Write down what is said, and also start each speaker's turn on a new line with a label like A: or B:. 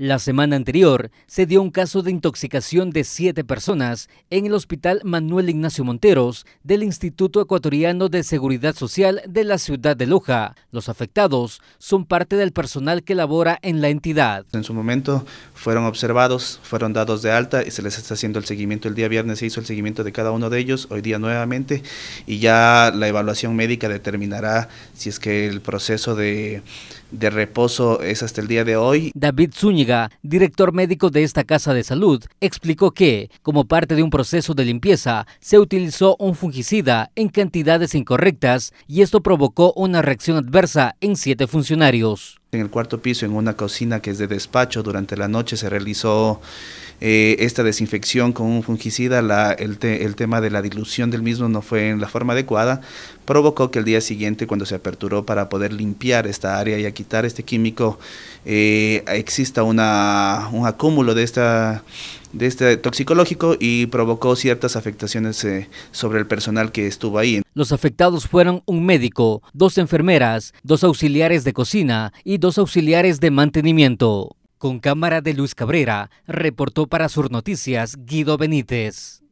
A: La semana anterior se dio un caso de intoxicación de siete personas en el Hospital Manuel Ignacio Monteros del Instituto Ecuatoriano de Seguridad Social de la ciudad de Loja. Los afectados son parte del personal que labora en la entidad.
B: En su momento fueron observados, fueron dados de alta y se les está haciendo el seguimiento. El día viernes se hizo el seguimiento de cada uno de ellos, hoy día nuevamente, y ya la evaluación médica determinará si es que el proceso de, de reposo es hasta el día de hoy. David Zúñiga, director médico de esta casa de salud, explicó que,
A: como parte de un proceso de limpieza, se utilizó un fungicida en cantidades
B: incorrectas y esto provocó una reacción adversa en siete funcionarios. En el cuarto piso, en una cocina que es de despacho, durante la noche se realizó eh, esta desinfección con un fungicida, el, tema de la dilución del mismo no fue en la forma adecuada, provocó que el día siguiente cuando se aperturó para poder limpiar esta área y a quitar este químico, eh, exista una, un acúmulo de esta de este toxicológico y provocó ciertas afectaciones eh, sobre el personal que estuvo ahí.
A: Los afectados fueron un médico, dos enfermeras, dos auxiliares de cocina y dos auxiliares de mantenimiento. Con cámara de Luis Cabrera, reportó para Sur Noticias Guido Benítez.